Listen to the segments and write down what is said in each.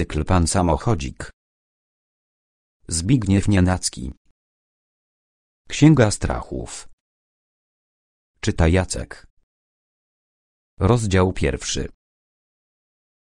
cykl Pan Samochodzik. Zbigniew Nienacki. Księga Strachów. Czyta Jacek. Rozdział pierwszy.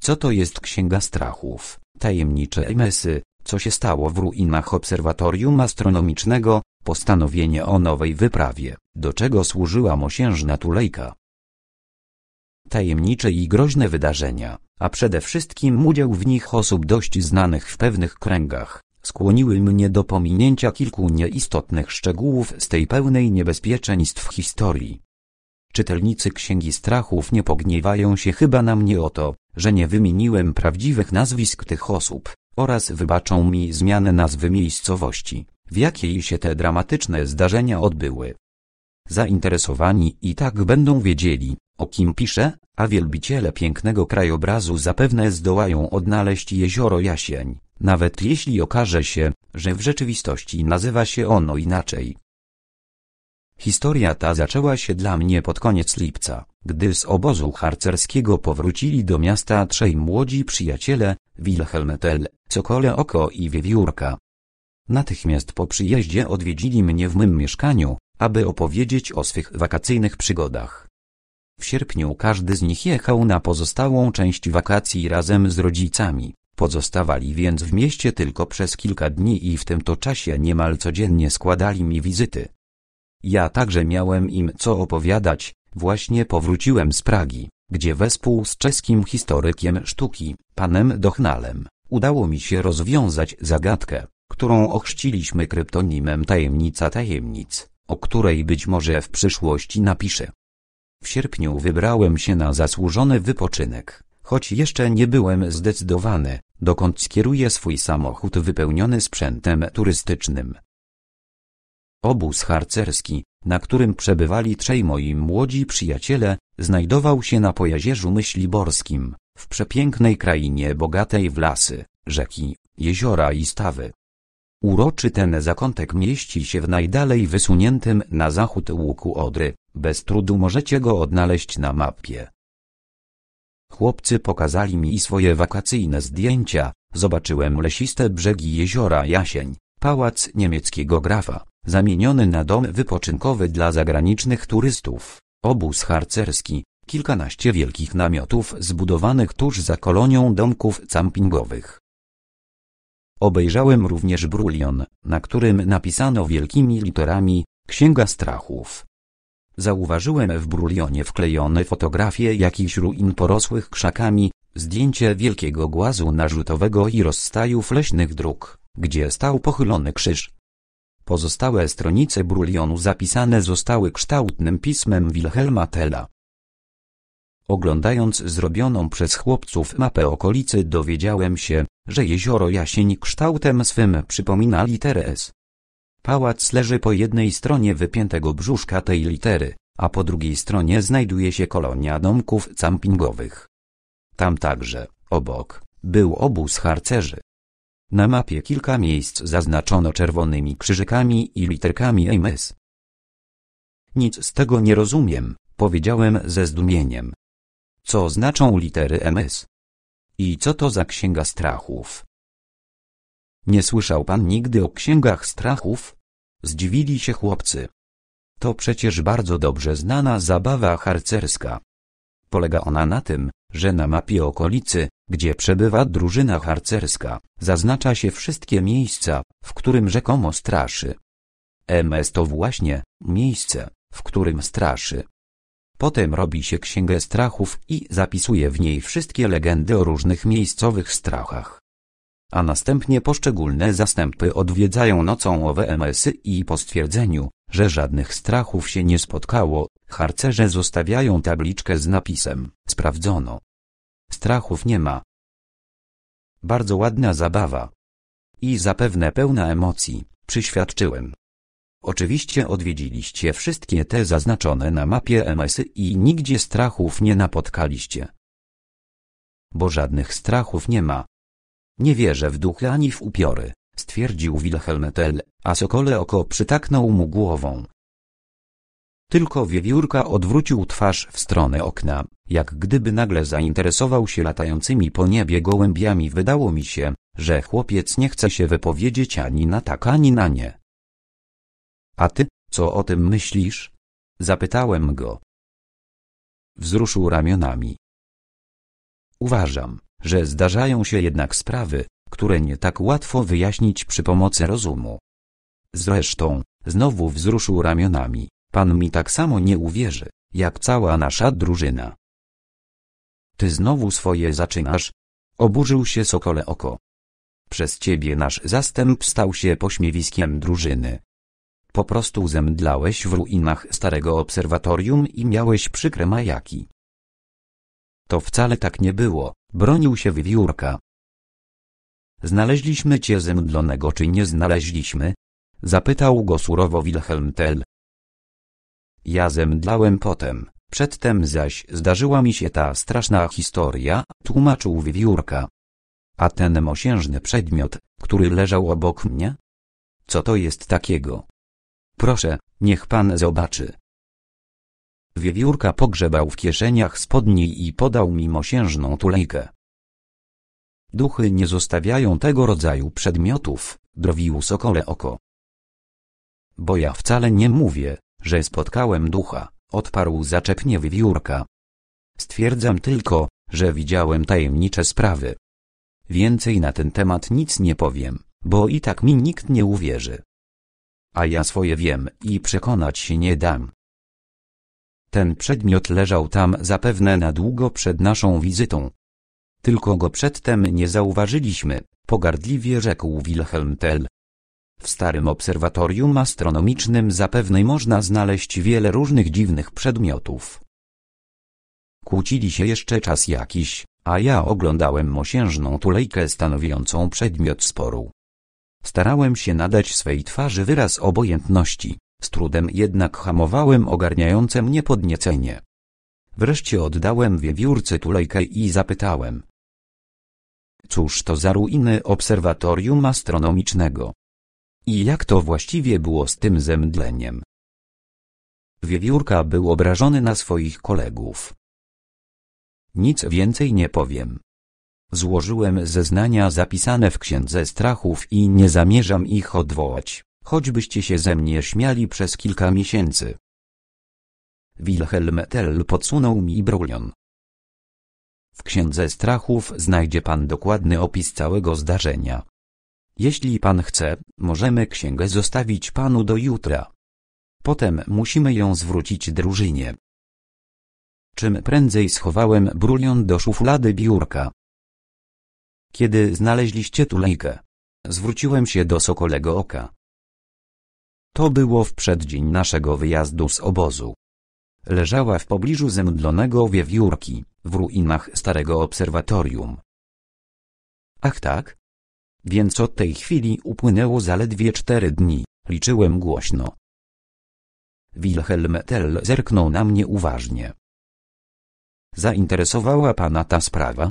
Co to jest Księga Strachów? Tajemnicze emesy, co się stało w ruinach obserwatorium astronomicznego, postanowienie o nowej wyprawie, do czego służyła mosiężna tulejka, tajemnicze i groźne wydarzenia, a przede wszystkim udział w nich osób dość znanych w pewnych kręgach, skłoniły mnie do pominięcia kilku nieistotnych szczegółów z tej pełnej niebezpieczeństw historii. Czytelnicy Księgi Strachów nie pogniewają się chyba na mnie o to, że nie wymieniłem prawdziwych nazwisk tych osób, oraz wybaczą mi zmianę nazwy miejscowości, w jakiej się te dramatyczne zdarzenia odbyły. Zainteresowani i tak będą wiedzieli, o kim pisze, a wielbiciele pięknego krajobrazu zapewne zdołają odnaleźć jezioro Jasień, nawet jeśli okaże się, że w rzeczywistości nazywa się ono inaczej. Historia ta zaczęła się dla mnie pod koniec lipca, gdy z obozu harcerskiego powrócili do miasta trzej młodzi przyjaciele, Wilhelm Tell, Sokole Oko i Wiewiórka. Natychmiast po przyjeździe odwiedzili mnie w mym mieszkaniu, aby opowiedzieć o swych wakacyjnych przygodach. W sierpniu każdy z nich jechał na pozostałą część wakacji razem z rodzicami. Pozostawali więc w mieście tylko przez kilka dni i w tym to czasie niemal codziennie składali mi wizyty. Ja także miałem im co opowiadać, właśnie powróciłem z Pragi, gdzie wespół z czeskim historykiem sztuki, panem Dochnalem, udało mi się rozwiązać zagadkę, którą ochrzciliśmy kryptonimem Tajemnica Tajemnic, o której być może w przyszłości napiszę. W sierpniu wybrałem się na zasłużony wypoczynek, choć jeszcze nie byłem zdecydowany, dokąd skieruję swój samochód wypełniony sprzętem turystycznym. Obóz harcerski, na którym przebywali trzej moi młodzi przyjaciele, znajdował się na pojazierzu myśliborskim, w przepięknej krainie bogatej w lasy, rzeki, jeziora i stawy. Uroczy ten zakątek mieści się w najdalej wysuniętym na zachód łuku Odry, bez trudu możecie go odnaleźć na mapie. Chłopcy pokazali mi swoje wakacyjne zdjęcia, zobaczyłem lesiste brzegi jeziora Jasień, pałac niemieckiego grafa, zamieniony na dom wypoczynkowy dla zagranicznych turystów, obóz harcerski, kilkanaście wielkich namiotów zbudowanych tuż za kolonią domków campingowych. Obejrzałem również brulion, na którym napisano wielkimi literami Księga Strachów. Zauważyłem w brulionie wklejone fotografie jakichś ruin porosłych krzakami, zdjęcie wielkiego głazu narzutowego i rozstajów leśnych dróg, gdzie stał pochylony krzyż. Pozostałe stronice brulionu zapisane zostały kształtnym pismem Wilhelma Tella. Oglądając zrobioną przez chłopców mapę okolicy dowiedziałem się, że jezioro Jasień kształtem swym przypomina literę S. Pałac leży po jednej stronie wypiętego brzuszka tej litery, a po drugiej stronie znajduje się kolonia domków campingowych. Tam także, obok, był obóz harcerzy. Na mapie kilka miejsc zaznaczono czerwonymi krzyżykami i literkami MS. Nic z tego nie rozumiem, powiedziałem ze zdumieniem. Co znaczą litery MS? I co to za księga strachów? Nie słyszał pan nigdy o księgach strachów? Zdziwili się chłopcy. To przecież bardzo dobrze znana zabawa harcerska. Polega ona na tym, że na mapie okolicy, gdzie przebywa drużyna harcerska, zaznacza się wszystkie miejsca, w którym rzekomo straszy. MS to właśnie miejsce, w którym straszy. Potem robi się księgę strachów i zapisuje w niej wszystkie legendy o różnych miejscowych strachach a następnie poszczególne zastępy odwiedzają nocą owe MS-y i po stwierdzeniu, że żadnych strachów się nie spotkało, harcerze zostawiają tabliczkę z napisem, sprawdzono. Strachów nie ma. Bardzo ładna zabawa. I zapewne pełna emocji, przyświadczyłem. Oczywiście odwiedziliście wszystkie te zaznaczone na mapie MS-y i nigdzie strachów nie napotkaliście. Bo żadnych strachów nie ma. Nie wierzę w duchy ani w upiory, stwierdził Wilhelm Tell, a sokole oko przytaknął mu głową. Tylko wiewiórka odwrócił twarz w stronę okna, jak gdyby nagle zainteresował się latającymi po niebie gołębiami. Wydało mi się, że chłopiec nie chce się wypowiedzieć ani na tak, ani na nie. A ty, co o tym myślisz? Zapytałem go. Wzruszył ramionami. Uważam, że zdarzają się jednak sprawy, które nie tak łatwo wyjaśnić przy pomocy rozumu. Zresztą, znowu wzruszył ramionami, pan mi tak samo nie uwierzy, jak cała nasza drużyna. Ty znowu swoje zaczynasz? Oburzył się Sokole Oko. Przez ciebie nasz zastęp stał się pośmiewiskiem drużyny. Po prostu zemdlałeś w ruinach starego obserwatorium i miałeś przykre majaki. To wcale tak nie było, Bronił się wiewiórka. Znaleźliśmy cię zemdlonego czy nie znaleźliśmy? Zapytał go surowo Wilhelm Tell. Ja zemdlałem potem, przedtem zaś zdarzyła mi się ta straszna historia, tłumaczył wiewiórka. A ten mosiężny przedmiot, który leżał obok mnie? Co to jest takiego? Proszę, niech pan zobaczy. Wiewiórka pogrzebał w kieszeniach spodni i podał mi mosiężną tulejkę. Duchy nie zostawiają tego rodzaju przedmiotów, drowił sokole oko. Bo ja wcale nie mówię, że spotkałem ducha, odparł zaczepnie wiewiórka. Stwierdzam tylko, że widziałem tajemnicze sprawy. Więcej na ten temat nic nie powiem, bo i tak mi nikt nie uwierzy. A ja swoje wiem i przekonać się nie dam. Ten przedmiot leżał tam zapewne na długo przed naszą wizytą. Tylko go przedtem nie zauważyliśmy, pogardliwie rzekł Wilhelm Tell. W starym obserwatorium astronomicznym zapewne można znaleźć wiele różnych dziwnych przedmiotów. Kłócili się jeszcze czas jakiś, a ja oglądałem mosiężną tulejkę stanowiącą przedmiot sporu. Starałem się nadać swej twarzy wyraz obojętności. Z trudem jednak hamowałem ogarniające mnie podniecenie. Wreszcie oddałem wiewiórce tulejkę i zapytałem. Cóż to za ruiny obserwatorium astronomicznego? I jak to właściwie było z tym zemdleniem? Wiewiórka był obrażony na swoich kolegów. Nic więcej nie powiem. Złożyłem zeznania zapisane w Księdze Strachów i nie zamierzam ich odwołać choćbyście się ze mnie śmiali przez kilka miesięcy. Wilhelm Tell podsunął mi brolion. W Księdze Strachów znajdzie pan dokładny opis całego zdarzenia. Jeśli pan chce, możemy księgę zostawić panu do jutra. Potem musimy ją zwrócić drużynie. Czym prędzej schowałem brulion do szuflady biurka. Kiedy znaleźliście tulejkę? Zwróciłem się do Sokolego Oka. To było w przeddzień naszego wyjazdu z obozu. Leżała w pobliżu zemdlonego wiewiórki, w ruinach starego obserwatorium. Ach tak? Więc od tej chwili upłynęło zaledwie cztery dni, liczyłem głośno. Wilhelm Tell zerknął na mnie uważnie. Zainteresowała pana ta sprawa?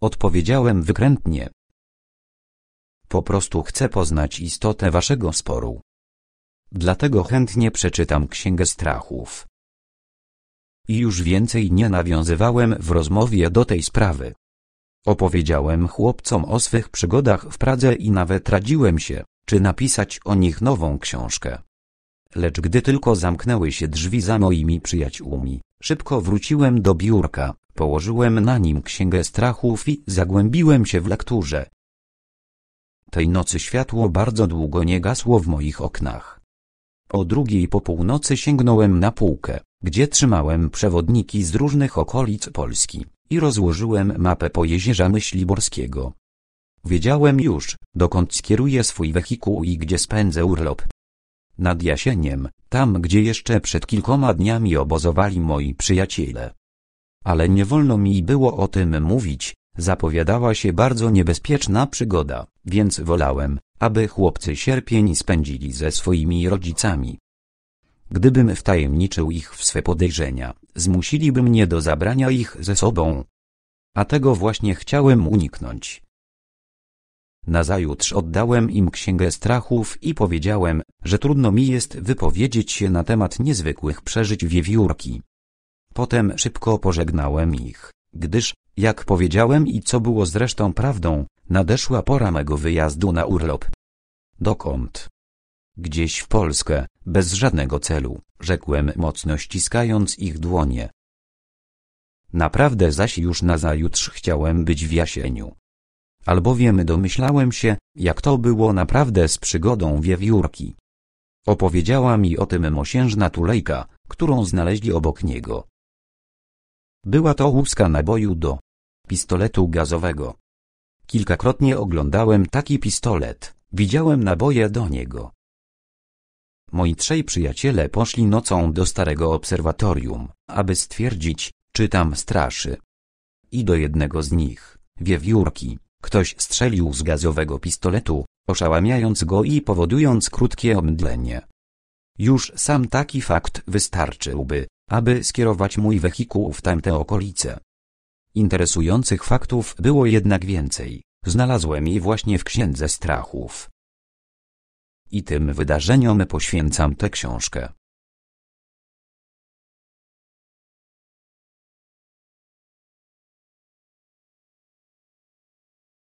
Odpowiedziałem wykrętnie. Po prostu chcę poznać istotę waszego sporu. Dlatego chętnie przeczytam Księgę Strachów. I już więcej nie nawiązywałem w rozmowie do tej sprawy. Opowiedziałem chłopcom o swych przygodach w Pradze i nawet radziłem się, czy napisać o nich nową książkę. Lecz gdy tylko zamknęły się drzwi za moimi przyjaciółmi, szybko wróciłem do biurka, położyłem na nim księgę strachów i zagłębiłem się w lekturze, tej nocy światło bardzo długo nie gasło w moich oknach. O drugiej po północy sięgnąłem na półkę, gdzie trzymałem przewodniki z różnych okolic Polski i rozłożyłem mapę po jeziorze Myśliborskiego. Wiedziałem już, dokąd skieruję swój wehikuł i gdzie spędzę urlop. Nad jasieniem, tam gdzie jeszcze przed kilkoma dniami obozowali moi przyjaciele. Ale nie wolno mi było o tym mówić, Zapowiadała się bardzo niebezpieczna przygoda, więc wolałem, aby chłopcy sierpień spędzili ze swoimi rodzicami. Gdybym wtajemniczył ich w swe podejrzenia, zmusiliby mnie do zabrania ich ze sobą. A tego właśnie chciałem uniknąć. Nazajutrz oddałem im księgę strachów i powiedziałem, że trudno mi jest wypowiedzieć się na temat niezwykłych przeżyć wiewiórki. Potem szybko pożegnałem ich, gdyż jak powiedziałem i co było zresztą prawdą, nadeszła pora mego wyjazdu na urlop. Dokąd? Gdzieś w Polskę, bez żadnego celu, rzekłem mocno ściskając ich dłonie. Naprawdę zaś już nazajutrz chciałem być w jasieniu. Albowiem domyślałem się, jak to było naprawdę z przygodą wiewiórki. Opowiedziała mi o tym mosiężna tulejka, którą znaleźli obok niego. Była to łuska naboju do pistoletu gazowego. Kilkakrotnie oglądałem taki pistolet, widziałem naboje do niego. Moi trzej przyjaciele poszli nocą do starego obserwatorium, aby stwierdzić, czy tam straszy. I do jednego z nich, wiewiórki, ktoś strzelił z gazowego pistoletu, oszałamiając go i powodując krótkie omdlenie. Już sam taki fakt wystarczyłby, aby skierować mój wehikuł w tamte okolice. Interesujących faktów było jednak więcej. Znalazłem je właśnie w Księdze Strachów. I tym wydarzeniom poświęcam tę książkę.